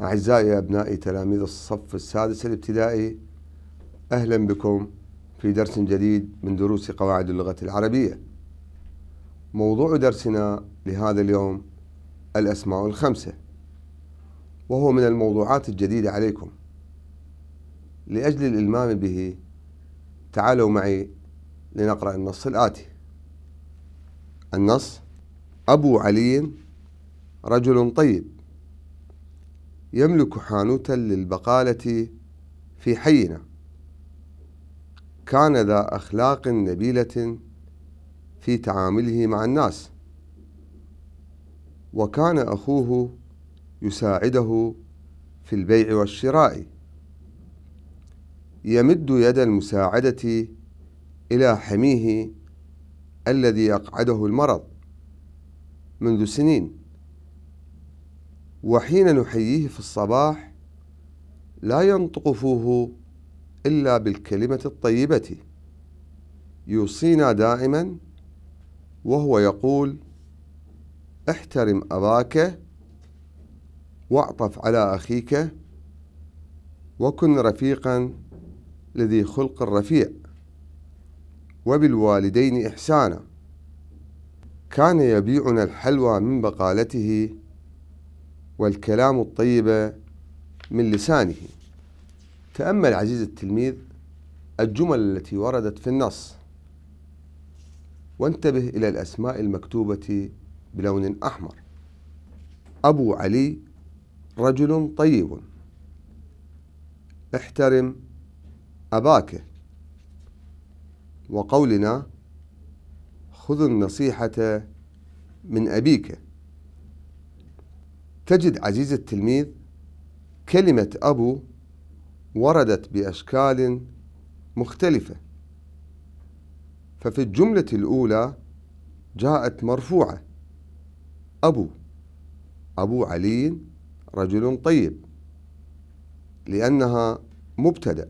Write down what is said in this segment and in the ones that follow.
أعزائي أبنائي تلاميذ الصف السادس الابتدائي أهلا بكم في درس جديد من دروس قواعد اللغة العربية موضوع درسنا لهذا اليوم الأسماء الخمسة وهو من الموضوعات الجديدة عليكم لأجل الإلمام به تعالوا معي لنقرأ النص الآتي النص أبو علي رجل طيب يملك حانوتا للبقالة في حينا كان ذا أخلاق نبيلة في تعامله مع الناس وكان أخوه يساعده في البيع والشراء يمد يد المساعدة إلى حميه الذي يقعده المرض منذ سنين وحين نحييه في الصباح لا ينطق فوه إلا بالكلمة الطيبة يوصينا دائما وهو يقول احترم أباك واعطف على أخيك وكن رفيقا لذي خلق رفيع وبالوالدين إحسانا كان يبيعنا الحلوى من بقالته والكلام الطيب من لسانه تأمل عزيز التلميذ الجمل التي وردت في النص وانتبه إلى الأسماء المكتوبة بلون أحمر أبو علي رجل طيب احترم أباك وقولنا خذ النصيحة من أبيك تجد عزيز التلميذ كلمة أبو وردت بأشكال مختلفة ففي الجملة الأولى جاءت مرفوعة أبو أبو علي رجل طيب لأنها مبتدأ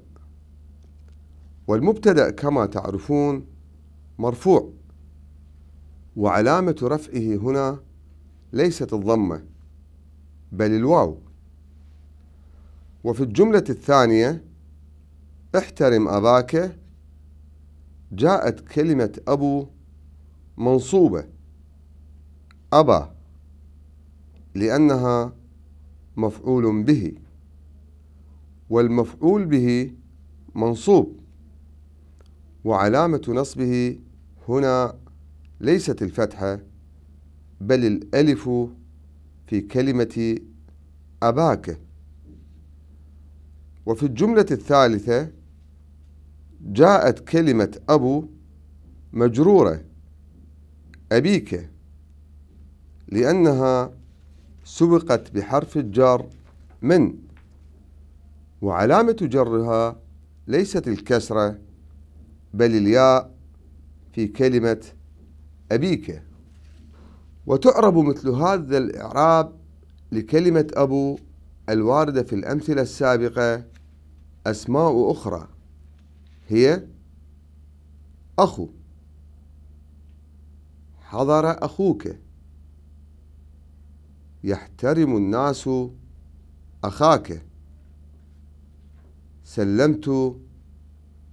والمبتدأ كما تعرفون مرفوع وعلامة رفعه هنا ليست الضمة بل الواو وفي الجملة الثانية احترم أباك جاءت كلمة أبو منصوبة أبا لأنها مفعول به والمفعول به منصوب وعلامة نصبه هنا ليست الفتحة بل الألف في كلمة أباك وفي الجملة الثالثة جاءت كلمة أبو مجرورة أبيك لأنها سبقت بحرف الجر من وعلامة جرها ليست الكسرة بل الياء في كلمة أبيك وتعرب مثل هذا الإعراب لكلمة أبو الواردة في الأمثلة السابقة أسماء أخرى هي أخو حضر أخوك يحترم الناس أخاك سلمت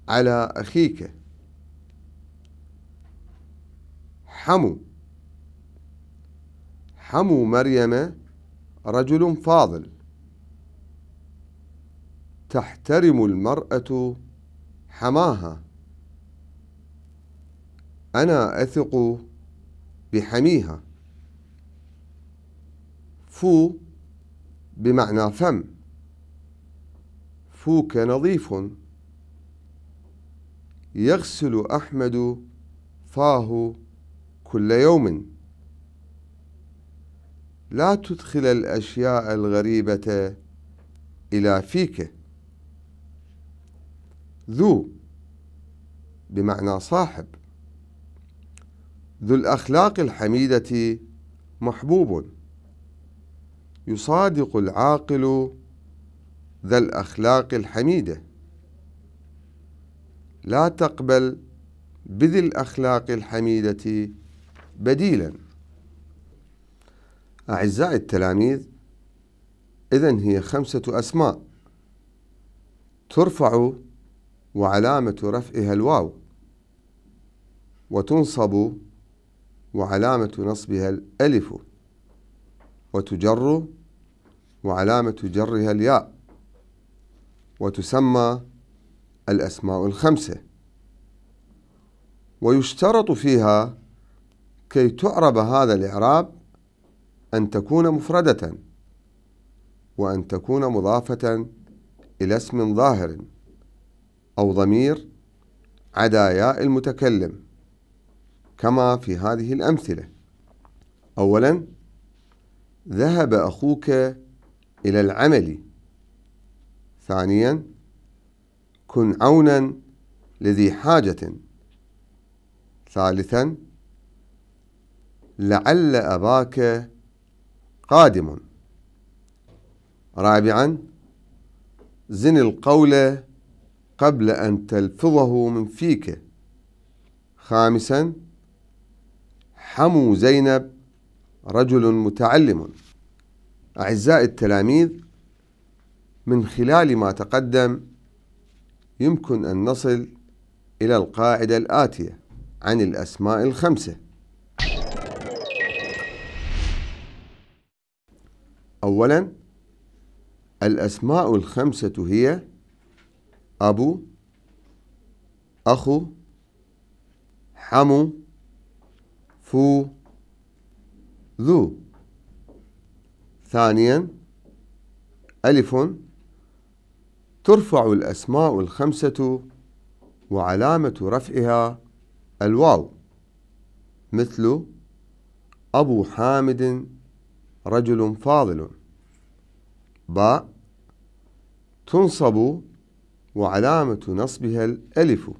على أخيك حمو حمو مريم رجل فاضل تحترم المرأة حماها أنا أثق بحميها فو بمعنى فم فوك نظيف يغسل أحمد فاه كل يوم لا تدخل الأشياء الغريبة إلى فيك ذو بمعنى صاحب ذو الأخلاق الحميدة محبوب يصادق العاقل ذا الأخلاق الحميدة لا تقبل بذي الأخلاق الحميدة بديلاً أعزائي التلاميذ إذا هي خمسة أسماء ترفع وعلامة رفعها الواو وتنصب وعلامة نصبها الألف وتجر وعلامة جرها الياء وتسمى الأسماء الخمسة ويشترط فيها كي تعرب هذا الإعراب أن تكون مفردة وأن تكون مضافة إلى اسم ظاهر أو ضمير عدا ياء المتكلم كما في هذه الأمثلة أولا ذهب أخوك إلى العمل ثانيا كن عونا لذي حاجة ثالثا لعل أباك قادم رابعا زن القول قبل أن تلفظه من فيك خامسا حمو زينب رجل متعلم أعزائي التلاميذ من خلال ما تقدم يمكن أن نصل إلى القاعدة الآتية عن الأسماء الخمسة أولا الأسماء الخمسة هي أبو أخو حمو فو ذو ثانيا ألف ترفع الأسماء الخمسة وعلامة رفعها الواو مثل أبو حامد رجل فاضل باء تنصب وعلامة نصبها الألف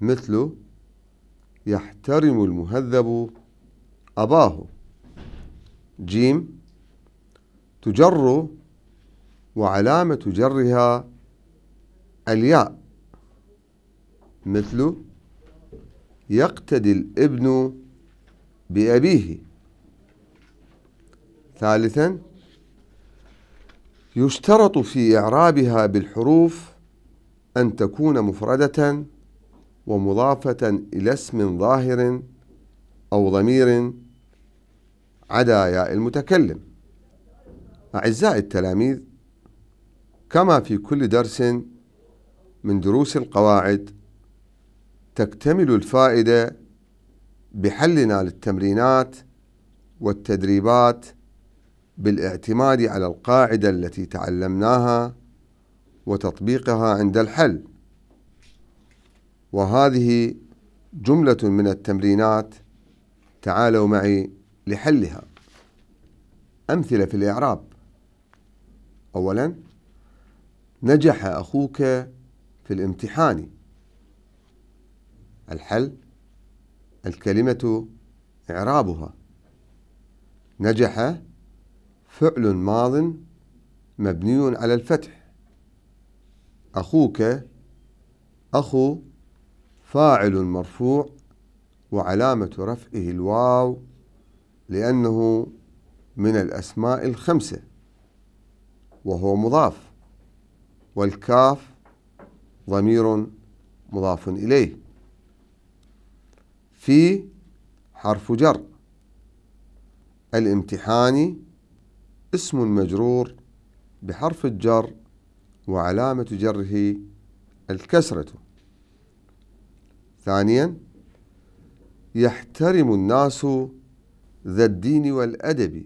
مثل يحترم المهذب أباه جيم تجر وعلامة جرها الياء مثل يقتدي الابن بأبيه ثالثا يشترط في إعرابها بالحروف أن تكون مفردة ومضافة إلى اسم ظاهر أو ضمير عدا ياء المتكلم أعزائي التلاميذ كما في كل درس من دروس القواعد تكتمل الفائدة بحلنا للتمرينات والتدريبات بالاعتماد على القاعدة التي تعلمناها وتطبيقها عند الحل وهذه جملة من التمرينات تعالوا معي لحلها أمثلة في الإعراب أولا نجح أخوك في الامتحان الحل الكلمة إعرابها نجح فعل ماض مبني على الفتح أخوك أخو فاعل مرفوع وعلامة رفعه الواو لأنه من الأسماء الخمسة وهو مضاف والكاف ضمير مضاف إليه في حرف جر الامتحاني اسم مجرور بحرف الجر وعلامة جره الكسرة ثانيا يحترم الناس ذا الدين والأدب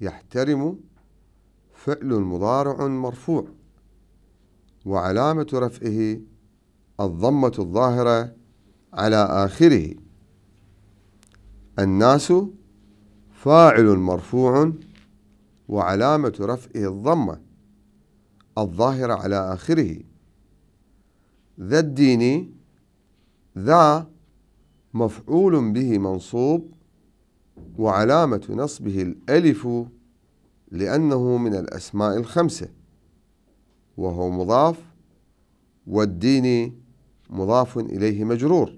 يحترم فعل مضارع مرفوع وعلامة رفعه الضمة الظاهرة على آخره الناس فاعل مرفوع وعلامة رفعه الضمة الظاهرة على آخره ذا الدين ذا مفعول به منصوب وعلامة نصبه الألف لأنه من الأسماء الخمسة وهو مضاف والدين مضاف إليه مجرور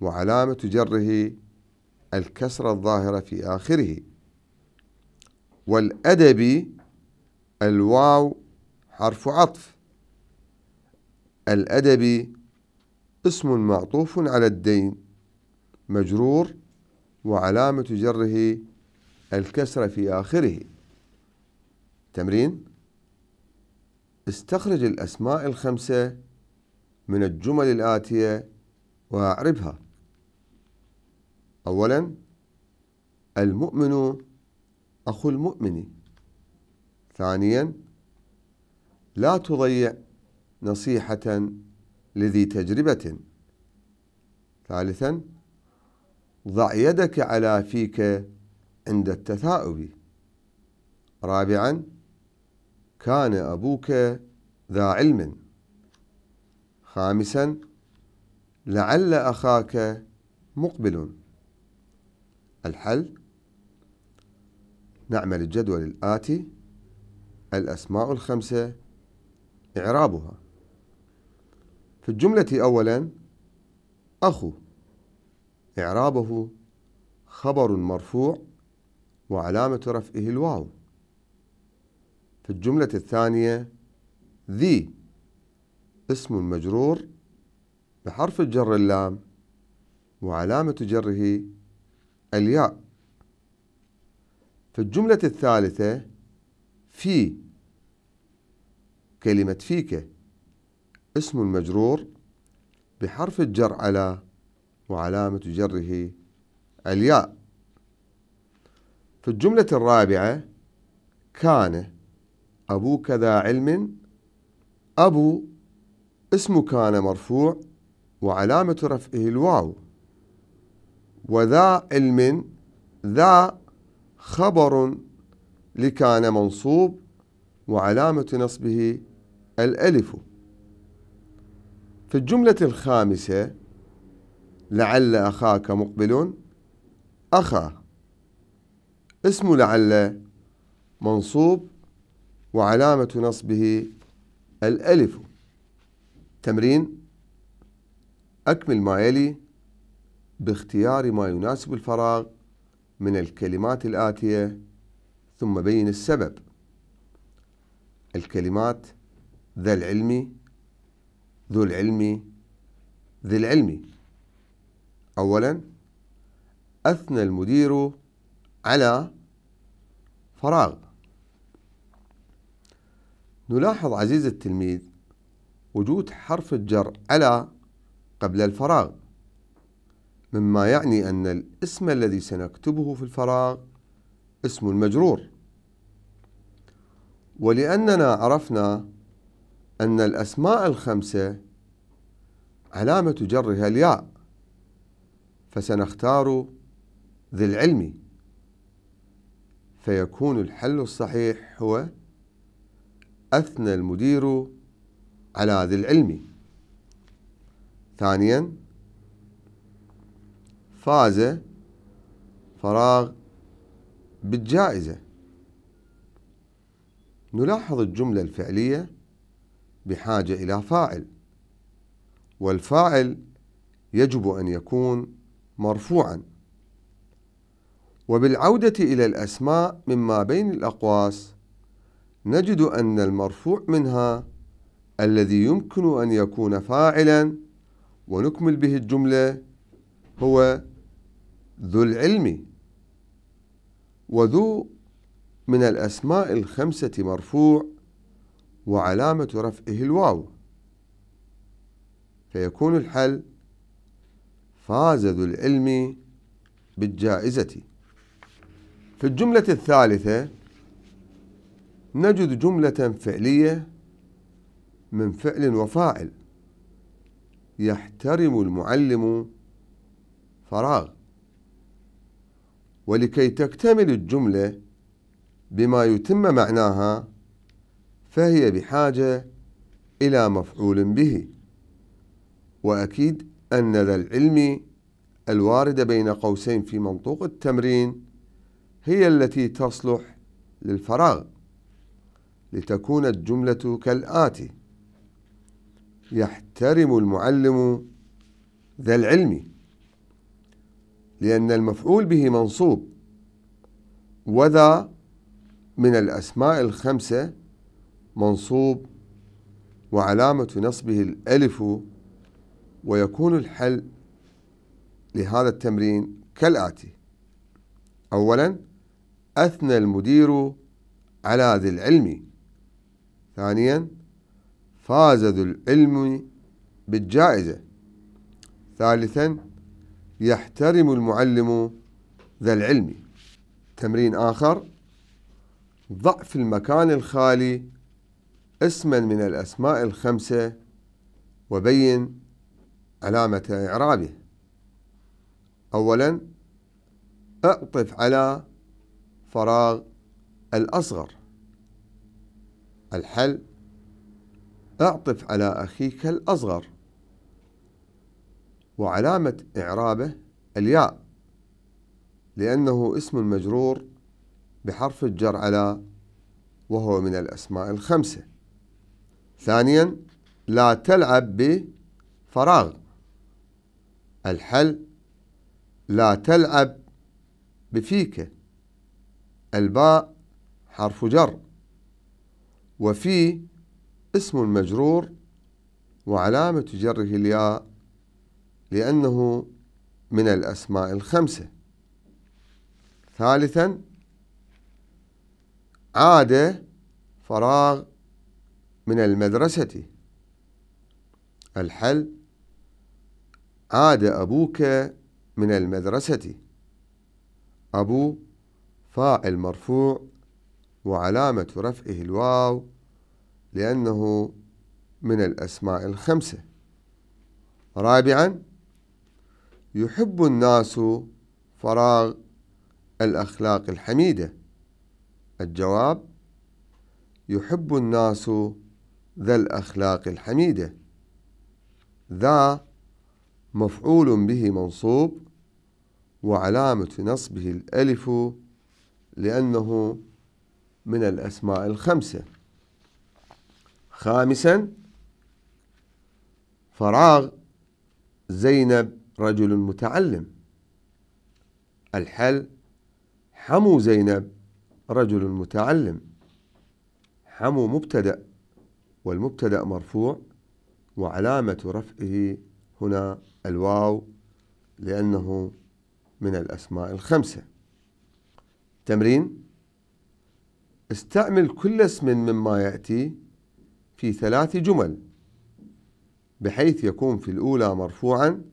وعلامة جره الكسرة الظاهرة في آخره والأدب الواو حرف عطف الأدب اسم معطوف على الدين مجرور وعلامة جره الكسرة في آخره تمرين استخرج الأسماء الخمسة من الجمل الآتية وأعربها أولا المؤمن أخو المؤمن ثانيا لا تضيع نصيحة لذي تجربة ثالثا ضع يدك على فيك عند التثاؤب رابعا كان أبوك ذا علم خامسا لعل أخاك مقبل الحل نعمل الجدول الآتي الأسماء الخمسة إعرابها في الجملة أولا أخو إعرابه خبر مرفوع وعلامة رفعه الواو في الجملة الثانية ذي اسم مجرور بحرف الجر اللام وعلامة جره الياء في الجملة الثالثة في كلمة فيك اسم المجرور بحرف الجر على وعلامة جره الياء في الجملة الرابعة كان أبوك ذا علم أبو اسم كان مرفوع وعلامة رفعه الواو وذا علم ذا خبر لكان منصوب وعلامة نصبه الألف في الجملة الخامسة لعل أخاك مقبل أخا اسم لعل منصوب وعلامة نصبه الألف تمرين أكمل ما يلي باختيار ما يناسب الفراغ من الكلمات الآتية ثم بين السبب الكلمات ذا العلم ذو العلم ذي العلم أولا أثنى المدير على فراغ نلاحظ عزيزي التلميذ وجود حرف الجر على قبل الفراغ مما يعني أن الاسم الذي سنكتبه في الفراغ اسم المجرور ولأننا عرفنا أن الأسماء الخمسة علامة جرها الياء فسنختار ذي العلم فيكون الحل الصحيح هو أثنى المدير على ذي العلم ثانياً فاز فراغ بالجائزة نلاحظ الجملة الفعلية بحاجة إلى فاعل والفاعل يجب أن يكون مرفوعا وبالعودة إلى الأسماء مما بين الأقواس نجد أن المرفوع منها الذي يمكن أن يكون فاعلا ونكمل به الجملة هو ذو العلم وذو من الأسماء الخمسة مرفوع وعلامة رفعه الواو فيكون الحل فاز ذو العلم بالجائزة في الجملة الثالثة نجد جملة فعلية من فعل وفاعل يحترم المعلم فراغ ولكي تكتمل الجملة بما يتم معناها فهي بحاجة إلى مفعول به وأكيد أن ذا العلم الواردة بين قوسين في منطوق التمرين هي التي تصلح للفراغ لتكون الجملة كالآتي يحترم المعلم ذا العلم لأن المفعول به منصوب وذا من الأسماء الخمسة منصوب وعلامة نصبه الألف ويكون الحل لهذا التمرين كالآتي أولا أثنى المدير على ذي العلم ثانيا فاز ذو العلم بالجائزة ثالثا يحترم المعلم ذا العلم تمرين آخر ضع في المكان الخالي اسما من الأسماء الخمسة وبين علامة إعرابه أولا أعطف على فراغ الأصغر الحل أعطف على أخيك الأصغر وعلامة إعرابه الياء لأنه اسم مجرور بحرف الجر على وهو من الأسماء الخمسة ثانيا لا تلعب بفراغ الحل لا تلعب بفيك الباء حرف جر وفي اسم مجرور وعلامة جره الياء لأنه من الأسماء الخمسة ثالثا عاد فراغ من المدرسة الحل عاد أبوك من المدرسة أبو فاعل مرفوع وعلامة رفعه الواو لأنه من الأسماء الخمسة رابعاً يحب الناس فراغ الأخلاق الحميدة الجواب يحب الناس ذا الأخلاق الحميدة ذا مفعول به منصوب وعلامة نصبه الألف لأنه من الأسماء الخمسة خامسا فراغ زينب رجل متعلم الحل حمو زينب رجل متعلم حمو مبتدأ والمبتدأ مرفوع وعلامة رفعه هنا الواو لأنه من الأسماء الخمسة تمرين استعمل كل اسم مما يأتي في ثلاث جمل بحيث يكون في الأولى مرفوعا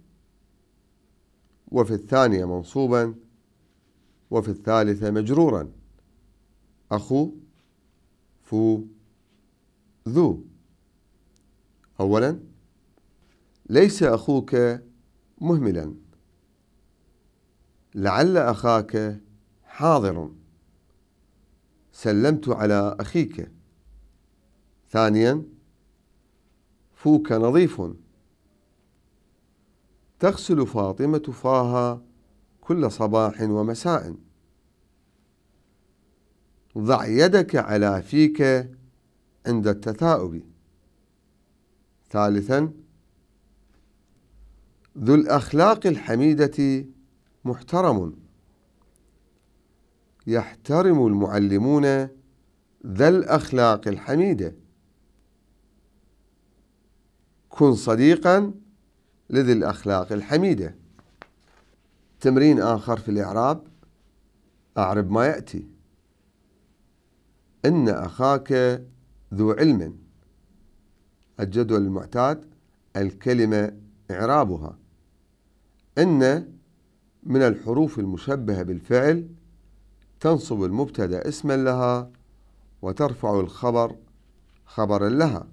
وفي الثانية منصوبا وفي الثالثة مجرورا أخو فو ذو أولا ليس أخوك مهملا لعل أخاك حاضر سلمت على أخيك ثانيا فوك نظيف تغسل فاطمة فاها كل صباح ومساء ضع يدك على فيك عند التثاؤب ثالثا ذو الأخلاق الحميدة محترم يحترم المعلمون ذا الأخلاق الحميدة كن صديقاً لذي الأخلاق الحميدة تمرين آخر في الإعراب أعرب ما يأتي إن أخاك ذو علم الجدول المعتاد الكلمة إعرابها إن من الحروف المشبهة بالفعل تنصب المبتدأ اسما لها وترفع الخبر خبرا لها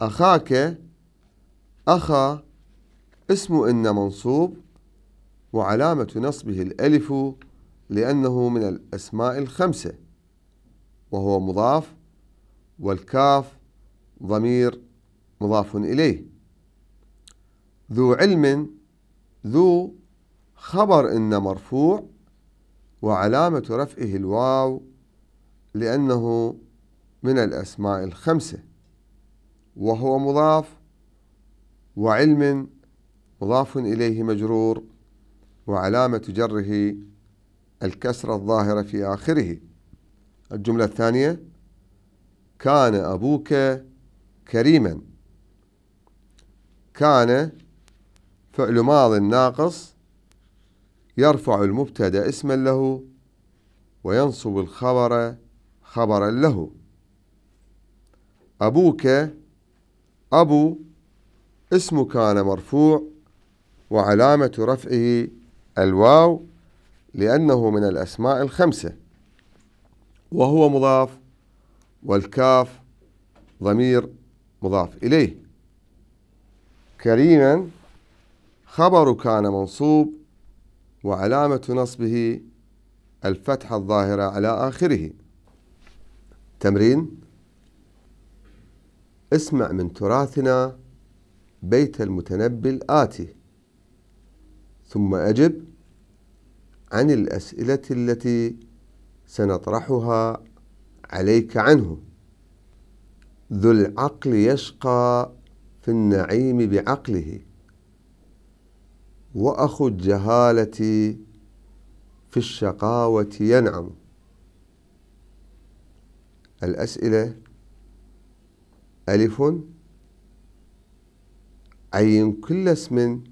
أخاك أخا اسم إن منصوب وعلامة نصبه الألف لأنه من الأسماء الخمسة وهو مضاف والكاف ضمير مضاف إليه ذو علم ذو خبر إن مرفوع وعلامة رفعه الواو لأنه من الأسماء الخمسة وهو مضاف وعلم مضاف إليه مجرور وعلامة جره الكسرة الظاهرة في آخره الجملة الثانية كان أبوك كريما كان فعل ماض ناقص يرفع المبتدا اسما له وينصب الخبر خبرا له أبوك أبو اسم كان مرفوع وعلامة رفعه الواو لأنه من الأسماء الخمسة وهو مضاف والكاف ضمير مضاف إليه كريما خبر كان منصوب وعلامة نصبه الفتحة الظاهرة على آخره تمرين اسمع من تراثنا بيت المتنبي الآتي ثم أجب عن الأسئلة التي سنطرحها عليك عنه ذو العقل يشقى في النعيم بعقله وأخو الجهالة في الشقاوة ينعم الأسئلة ألف عين كل اسم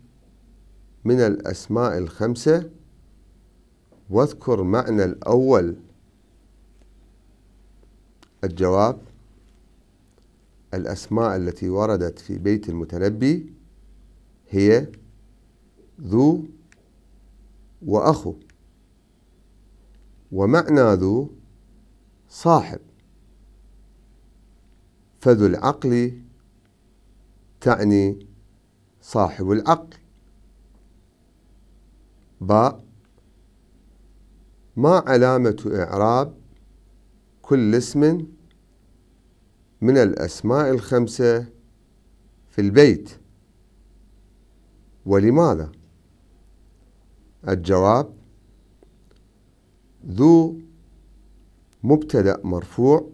من الأسماء الخمسة واذكر معنى الأول الجواب الأسماء التي وردت في بيت المتنبي هي ذو وأخو ومعنى ذو صاحب فذو العقل تعني صاحب العقل باء ما علامة إعراب كل اسم من الأسماء الخمسة في البيت ولماذا؟ الجواب ذو مبتدأ مرفوع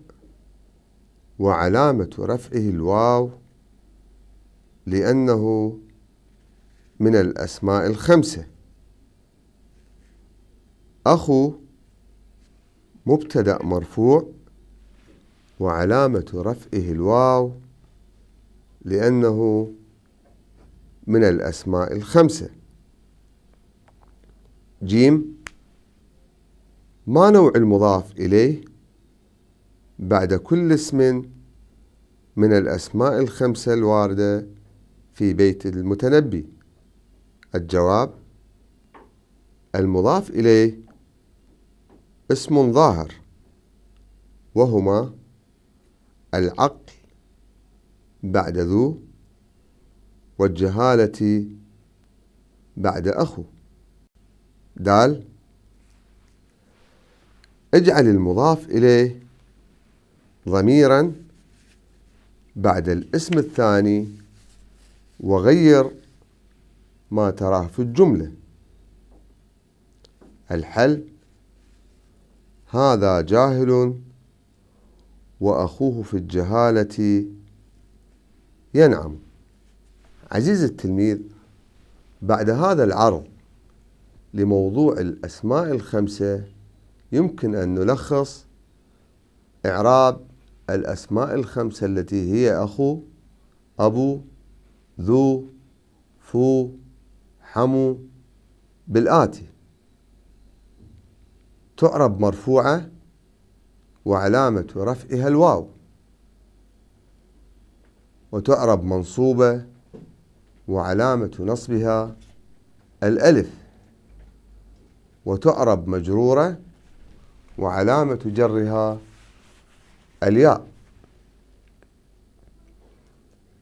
وعلامة رفعه الواو لأنه من الأسماء الخمسة أخو مبتدأ مرفوع وعلامة رفعه الواو لأنه من الأسماء الخمسة جيم ما نوع المضاف إليه بعد كل اسم من الأسماء الخمسة الواردة في بيت المتنبي الجواب المضاف إليه اسم ظاهر وهما العقل بعد ذو والجهالة بعد أخو دال اجعل المضاف إليه ضميرا بعد الاسم الثاني وغير ما تراه في الجملة الحل هذا جاهل وأخوه في الجهالة ينعم عزيزي التلميذ بعد هذا العرض لموضوع الأسماء الخمسة يمكن أن نلخص إعراب الأسماء الخمسة التي هي أخو أبو ذو فو حمو بالآتي تعرب مرفوعة وعلامة رفعها الواو وتعرب منصوبة وعلامة نصبها الألف وتعرب مجرورة وعلامة جرها الياء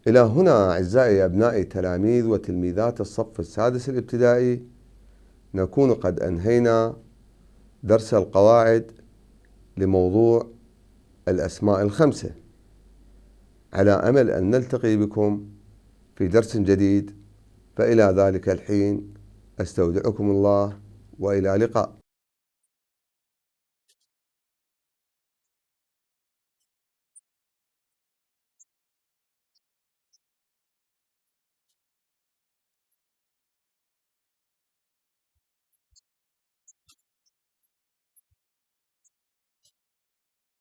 إلى هنا أعزائي أبنائي تلاميذ وتلميذات الصف السادس الابتدائي نكون قد أنهينا درس القواعد لموضوع الأسماء الخمسة على أمل أن نلتقي بكم في درس جديد فإلى ذلك الحين أستودعكم الله وإلى لقاء